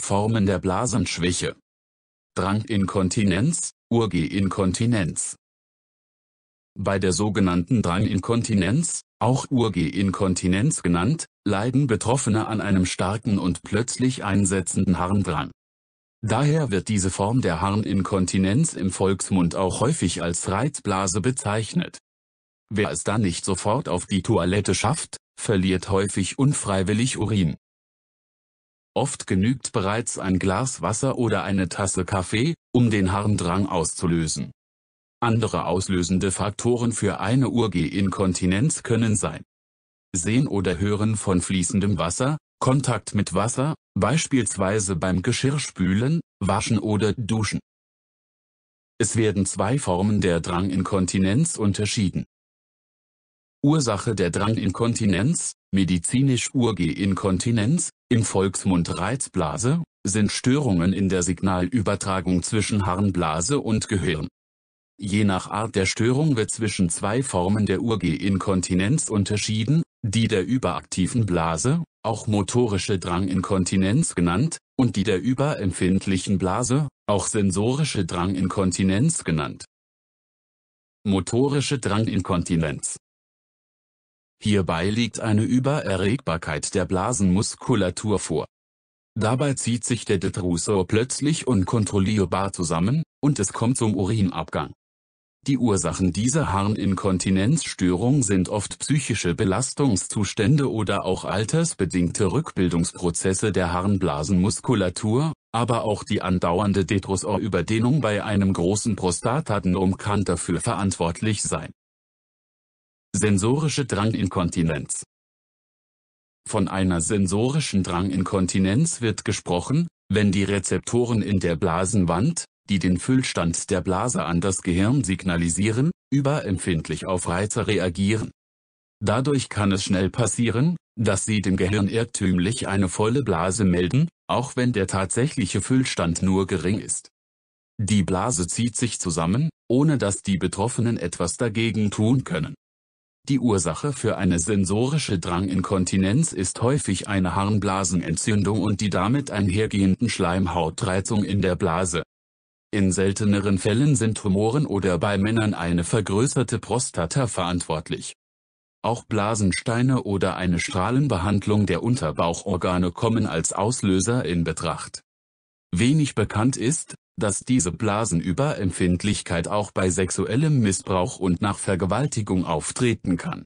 Formen der Blasenschwäche. Dranginkontinenz, Urgeinkontinenz. Bei der sogenannten Dranginkontinenz, auch Urgeinkontinenz genannt, leiden Betroffene an einem starken und plötzlich einsetzenden Harndrang. Daher wird diese Form der Harninkontinenz im Volksmund auch häufig als Reizblase bezeichnet. Wer es dann nicht sofort auf die Toilette schafft, verliert häufig unfreiwillig Urin. Oft genügt bereits ein Glas Wasser oder eine Tasse Kaffee, um den Harndrang auszulösen. Andere auslösende Faktoren für eine Urgeinkontinenz können sein Sehen oder Hören von fließendem Wasser, Kontakt mit Wasser, beispielsweise beim Geschirrspülen, Waschen oder Duschen. Es werden zwei Formen der Dranginkontinenz unterschieden Ursache der Dranginkontinenz, medizinisch Urgeinkontinenz, im Volksmund Reizblase, sind Störungen in der Signalübertragung zwischen Harnblase und Gehirn. Je nach Art der Störung wird zwischen zwei Formen der Urgeinkontinenz unterschieden, die der überaktiven Blase, auch motorische Dranginkontinenz genannt, und die der überempfindlichen Blase, auch sensorische Dranginkontinenz genannt. Motorische Dranginkontinenz Hierbei liegt eine Übererregbarkeit der Blasenmuskulatur vor. Dabei zieht sich der Detrusor plötzlich unkontrollierbar zusammen, und es kommt zum Urinabgang. Die Ursachen dieser Harninkontinenzstörung sind oft psychische Belastungszustände oder auch altersbedingte Rückbildungsprozesse der Harnblasenmuskulatur, aber auch die andauernde Detrusorüberdehnung bei einem großen Prostatatenom kann dafür verantwortlich sein. Sensorische Dranginkontinenz Von einer sensorischen Dranginkontinenz wird gesprochen, wenn die Rezeptoren in der Blasenwand, die den Füllstand der Blase an das Gehirn signalisieren, überempfindlich auf Reize reagieren. Dadurch kann es schnell passieren, dass sie dem Gehirn irrtümlich eine volle Blase melden, auch wenn der tatsächliche Füllstand nur gering ist. Die Blase zieht sich zusammen, ohne dass die Betroffenen etwas dagegen tun können. Die Ursache für eine sensorische Dranginkontinenz ist häufig eine Harnblasenentzündung und die damit einhergehenden Schleimhautreizung in der Blase. In selteneren Fällen sind Tumoren oder bei Männern eine vergrößerte Prostata verantwortlich. Auch Blasensteine oder eine Strahlenbehandlung der Unterbauchorgane kommen als Auslöser in Betracht. Wenig bekannt ist, dass diese Blasenüberempfindlichkeit auch bei sexuellem Missbrauch und nach Vergewaltigung auftreten kann